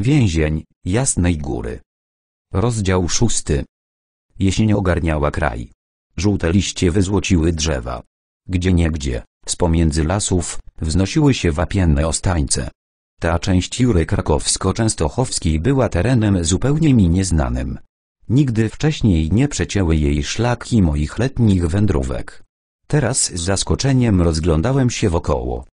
Więzień, Jasnej Góry. Rozdział szósty. Jesień ogarniała kraj. Żółte liście wyzłociły drzewa. Gdzie niegdzie, z pomiędzy lasów, wznosiły się wapienne ostańce. Ta część Jury Krakowsko-Częstochowskiej była terenem zupełnie mi nieznanym. Nigdy wcześniej nie przecięły jej szlaki moich letnich wędrówek. Teraz z zaskoczeniem rozglądałem się wokoło.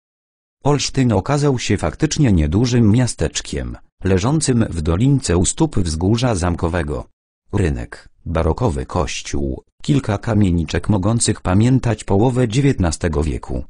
Olsztyn okazał się faktycznie niedużym miasteczkiem leżącym w dolince u stóp wzgórza zamkowego. Rynek, barokowy kościół, kilka kamieniczek mogących pamiętać połowę XIX wieku.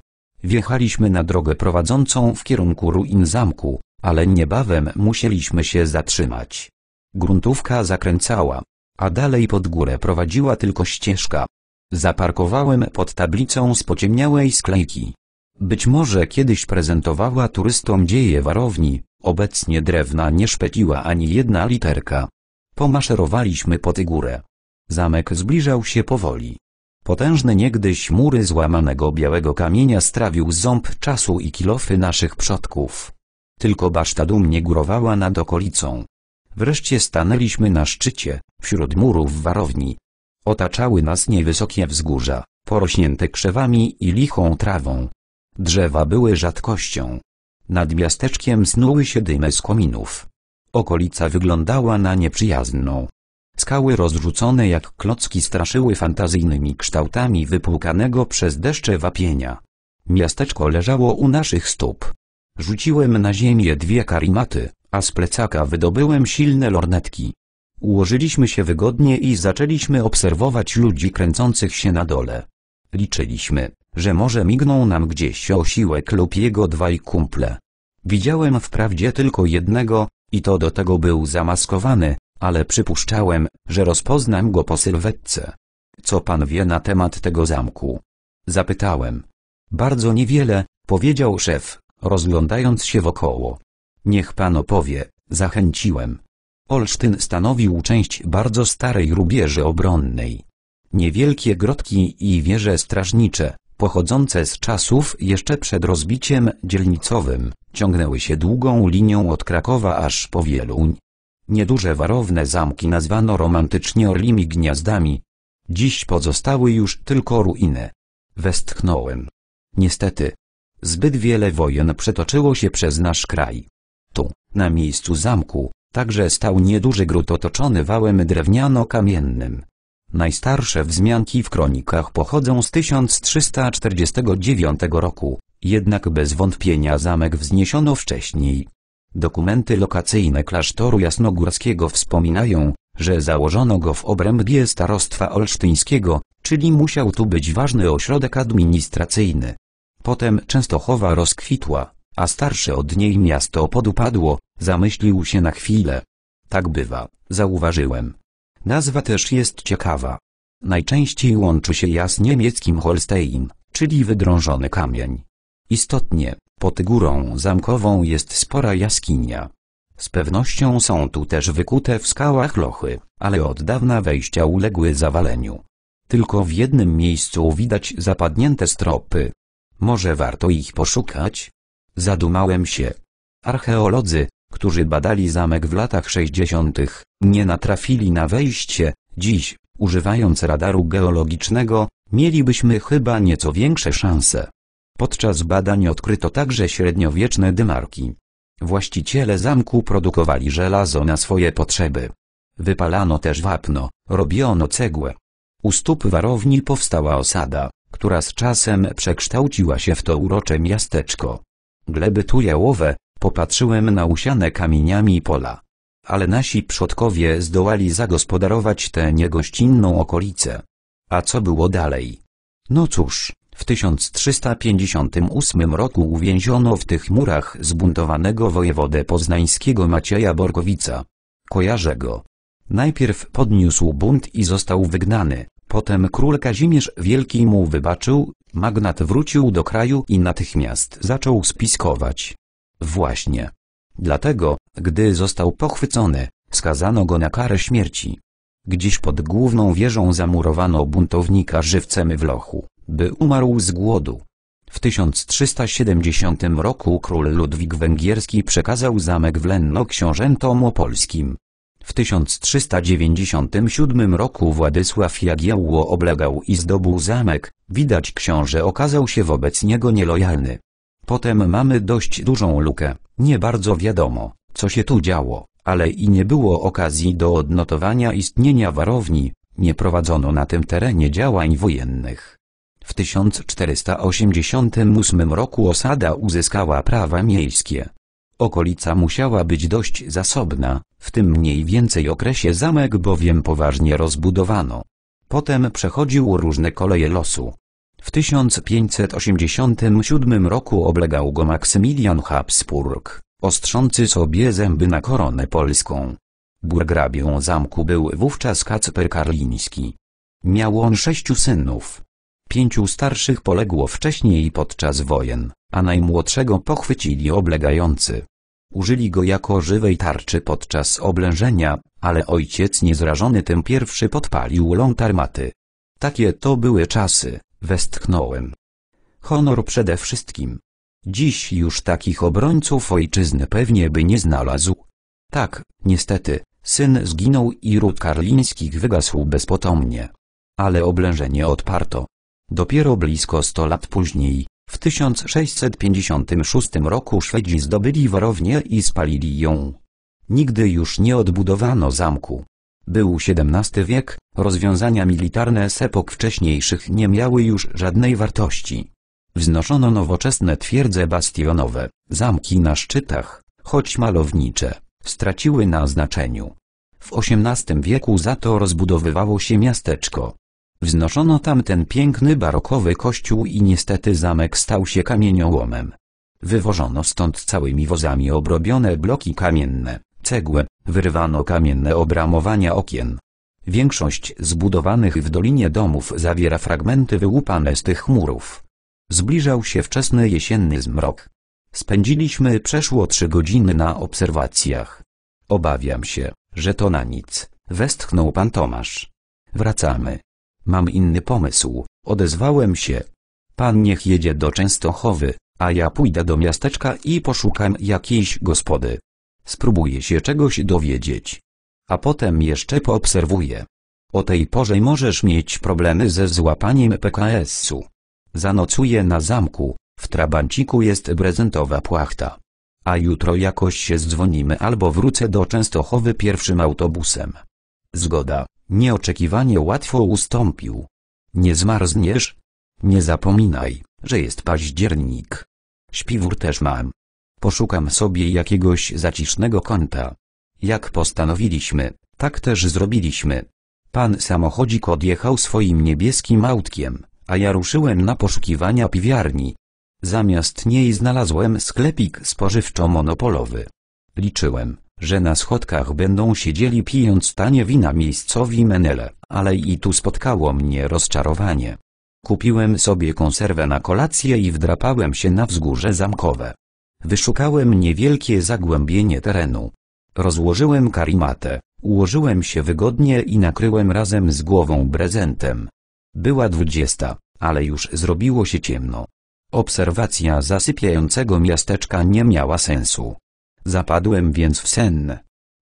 Wjechaliśmy na drogę prowadzącą w kierunku ruin zamku, ale niebawem musieliśmy się zatrzymać. Gruntówka zakręcała, a dalej pod górę prowadziła tylko ścieżka. Zaparkowałem pod tablicą z pociemniałej sklejki. Być może kiedyś prezentowała turystom dzieje warowni, Obecnie drewna nie szpeciła ani jedna literka. Pomaszerowaliśmy pod górę. Zamek zbliżał się powoli. Potężne niegdyś mury złamanego białego kamienia strawił ząb czasu i kilofy naszych przodków. Tylko baszta dumnie górowała nad okolicą. Wreszcie stanęliśmy na szczycie, wśród murów warowni. Otaczały nas niewysokie wzgórza, porośnięte krzewami i lichą trawą. Drzewa były rzadkością. Nad miasteczkiem snuły się dymy z kominów. Okolica wyglądała na nieprzyjazną. Skały rozrzucone jak klocki straszyły fantazyjnymi kształtami wypłukanego przez deszcze wapienia. Miasteczko leżało u naszych stóp. Rzuciłem na ziemię dwie karimaty, a z plecaka wydobyłem silne lornetki. Ułożyliśmy się wygodnie i zaczęliśmy obserwować ludzi kręcących się na dole. Liczyliśmy, że może mignął nam gdzieś osiłek lub jego dwaj kumple. Widziałem wprawdzie tylko jednego, i to do tego był zamaskowany, ale przypuszczałem, że rozpoznam go po sylwetce. Co pan wie na temat tego zamku? Zapytałem. Bardzo niewiele, powiedział szef, rozglądając się wokoło. Niech pan opowie, zachęciłem. Olsztyn stanowił część bardzo starej rubieży obronnej. Niewielkie grotki i wieże strażnicze, pochodzące z czasów jeszcze przed rozbiciem dzielnicowym, ciągnęły się długą linią od Krakowa aż po Wieluń. Nieduże warowne zamki nazwano romantycznie orlimi gniazdami. Dziś pozostały już tylko ruiny. Westchnąłem. Niestety. Zbyt wiele wojen przetoczyło się przez nasz kraj. Tu, na miejscu zamku, także stał nieduży gród otoczony wałem drewniano-kamiennym. Najstarsze wzmianki w kronikach pochodzą z 1349 roku, jednak bez wątpienia zamek wzniesiono wcześniej. Dokumenty lokacyjne klasztoru jasnogórskiego wspominają, że założono go w obrębie starostwa olsztyńskiego, czyli musiał tu być ważny ośrodek administracyjny. Potem Częstochowa rozkwitła, a starsze od niej miasto podupadło, zamyślił się na chwilę. Tak bywa, zauważyłem, Nazwa też jest ciekawa. Najczęściej łączy się ja z niemieckim Holstein, czyli wydrążony kamień. Istotnie, pod górą zamkową jest spora jaskinia. Z pewnością są tu też wykute w skałach lochy, ale od dawna wejścia uległy zawaleniu. Tylko w jednym miejscu widać zapadnięte stropy. Może warto ich poszukać? Zadumałem się. Archeolodzy, którzy badali zamek w latach 60., nie natrafili na wejście, dziś, używając radaru geologicznego, mielibyśmy chyba nieco większe szanse. Podczas badań odkryto także średniowieczne dymarki. Właściciele zamku produkowali żelazo na swoje potrzeby. Wypalano też wapno, robiono cegłę. U stóp warowni powstała osada, która z czasem przekształciła się w to urocze miasteczko. Gleby tujałowe, Popatrzyłem na usiane kamieniami pola. Ale nasi przodkowie zdołali zagospodarować tę niegościnną okolicę. A co było dalej? No cóż, w 1358 roku uwięziono w tych murach zbuntowanego wojewodę poznańskiego Macieja Borkowica. Kojarzę go. Najpierw podniósł bunt i został wygnany, potem król Kazimierz Wielki mu wybaczył, magnat wrócił do kraju i natychmiast zaczął spiskować. Właśnie. Dlatego, gdy został pochwycony, skazano go na karę śmierci. Gdzieś pod główną wieżą zamurowano buntownika żywcem w lochu, by umarł z głodu. W 1370 roku król Ludwik Węgierski przekazał zamek w Lenno książętom opolskim. W 1397 roku Władysław Jagiełło oblegał i zdobył zamek, widać książę okazał się wobec niego nielojalny. Potem mamy dość dużą lukę. Nie bardzo wiadomo, co się tu działo, ale i nie było okazji do odnotowania istnienia warowni, nie prowadzono na tym terenie działań wojennych. W 1488 roku osada uzyskała prawa miejskie. Okolica musiała być dość zasobna, w tym mniej więcej okresie zamek bowiem poważnie rozbudowano. Potem przechodził różne koleje losu. W 1587 roku oblegał go Maksymilian Habsburg, ostrzący sobie zęby na koronę polską. Burgrabią zamku był wówczas Kacper Karliński. Miał on sześciu synów. Pięciu starszych poległo wcześniej podczas wojen, a najmłodszego pochwycili oblegający. Użyli go jako żywej tarczy podczas oblężenia, ale ojciec niezrażony tym pierwszy podpalił ląd armaty. Takie to były czasy. Westchnąłem. Honor przede wszystkim. Dziś już takich obrońców ojczyzny pewnie by nie znalazł. Tak, niestety, syn zginął i ród karlińskich wygasł bezpotomnie. Ale oblężenie odparto. Dopiero blisko 100 lat później, w 1656 roku Szwedzi zdobyli Warownię i spalili ją. Nigdy już nie odbudowano zamku. Był XVII wiek, rozwiązania militarne z epok wcześniejszych nie miały już żadnej wartości. Wznoszono nowoczesne twierdze bastionowe, zamki na szczytach, choć malownicze, straciły na znaczeniu. W XVIII wieku za to rozbudowywało się miasteczko. Wznoszono tam ten piękny barokowy kościół i niestety zamek stał się kamieniołomem. Wywożono stąd całymi wozami obrobione bloki kamienne cegłę, wyrwano kamienne obramowania okien. Większość zbudowanych w dolinie domów zawiera fragmenty wyłupane z tych murów. Zbliżał się wczesny jesienny zmrok. Spędziliśmy przeszło trzy godziny na obserwacjach. Obawiam się, że to na nic, westchnął pan Tomasz. Wracamy. Mam inny pomysł, odezwałem się. Pan niech jedzie do Częstochowy, a ja pójdę do miasteczka i poszukam jakiejś gospody. Spróbuję się czegoś dowiedzieć. A potem jeszcze poobserwuję. O tej porze możesz mieć problemy ze złapaniem PKS-u. Zanocuję na zamku, w Trabanciku jest prezentowa płachta. A jutro jakoś się zdzwonimy albo wrócę do Częstochowy pierwszym autobusem. Zgoda, nieoczekiwanie łatwo ustąpił. Nie zmarzniesz? Nie zapominaj, że jest październik. Śpiwór też mam. Poszukam sobie jakiegoś zacisznego kąta. Jak postanowiliśmy, tak też zrobiliśmy. Pan samochodzik odjechał swoim niebieskim autkiem, a ja ruszyłem na poszukiwania piwiarni. Zamiast niej znalazłem sklepik spożywczo-monopolowy. Liczyłem, że na schodkach będą siedzieli pijąc tanie wina miejscowi menele, ale i tu spotkało mnie rozczarowanie. Kupiłem sobie konserwę na kolację i wdrapałem się na wzgórze zamkowe. Wyszukałem niewielkie zagłębienie terenu. Rozłożyłem karimatę, ułożyłem się wygodnie i nakryłem razem z głową prezentem. Była dwudziesta, ale już zrobiło się ciemno. Obserwacja zasypiającego miasteczka nie miała sensu. Zapadłem więc w sen.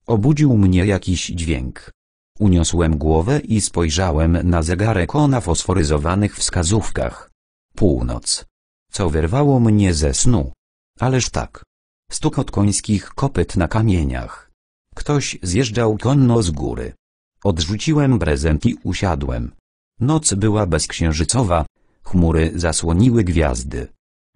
Obudził mnie jakiś dźwięk. Uniosłem głowę i spojrzałem na zegarek o na fosforyzowanych wskazówkach. Północ. Co wyrwało mnie ze snu? Ależ tak. Stukot końskich kopyt na kamieniach. Ktoś zjeżdżał konno z góry. Odrzuciłem prezent i usiadłem. Noc była bezksiężycowa, chmury zasłoniły gwiazdy.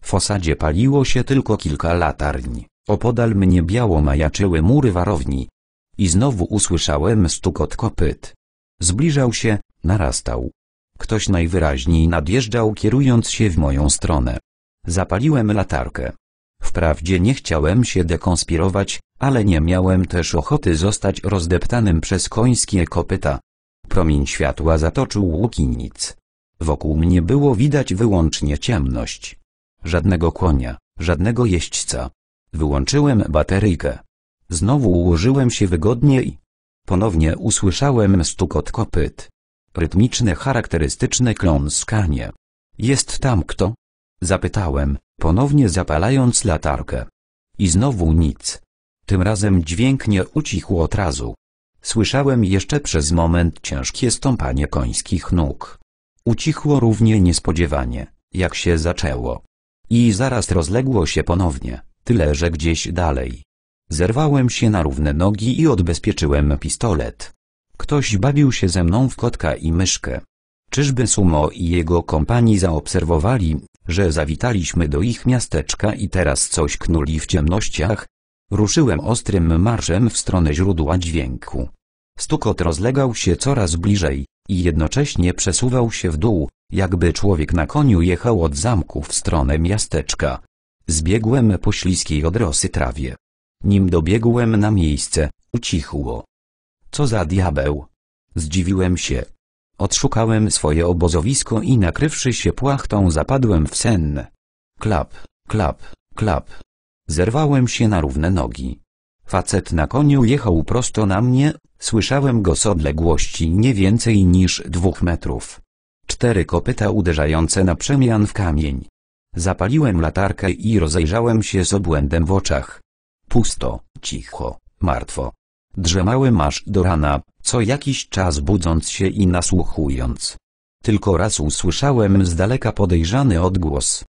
W osadzie paliło się tylko kilka latarni, opodal mnie biało majaczyły mury warowni. I znowu usłyszałem stukot kopyt. Zbliżał się, narastał. Ktoś najwyraźniej nadjeżdżał kierując się w moją stronę. Zapaliłem latarkę. Wprawdzie nie chciałem się dekonspirować, ale nie miałem też ochoty zostać rozdeptanym przez końskie kopyta. Promień światła zatoczył łukinic. Wokół mnie było widać wyłącznie ciemność. Żadnego konia, żadnego jeźdźca. Wyłączyłem bateryjkę. Znowu ułożyłem się wygodnie i ponownie usłyszałem stukot kopyt. Rytmiczne charakterystyczne kląskanie. Jest tam kto? Zapytałem, ponownie zapalając latarkę. I znowu nic. Tym razem dźwięk nie ucichł od razu. Słyszałem jeszcze przez moment ciężkie stąpanie końskich nóg. Ucichło równie niespodziewanie, jak się zaczęło. I zaraz rozległo się ponownie, tyle że gdzieś dalej. Zerwałem się na równe nogi i odbezpieczyłem pistolet. Ktoś bawił się ze mną w kotka i myszkę. Czyżby Sumo i jego kompani zaobserwowali że zawitaliśmy do ich miasteczka i teraz coś knuli w ciemnościach. Ruszyłem ostrym marszem w stronę źródła dźwięku. Stukot rozlegał się coraz bliżej i jednocześnie przesuwał się w dół, jakby człowiek na koniu jechał od zamku w stronę miasteczka. Zbiegłem po śliskiej odrosy trawie. Nim dobiegłem na miejsce, ucichło. Co za diabeł? Zdziwiłem się. Odszukałem swoje obozowisko i nakrywszy się płachtą zapadłem w sen. Klap, klap, klap. Zerwałem się na równe nogi. Facet na koniu jechał prosto na mnie, słyszałem go z odległości nie więcej niż dwóch metrów. Cztery kopyta uderzające na przemian w kamień. Zapaliłem latarkę i rozejrzałem się z obłędem w oczach. Pusto, cicho, martwo. Drzemałem aż do rana, co jakiś czas budząc się i nasłuchując. Tylko raz usłyszałem z daleka podejrzany odgłos.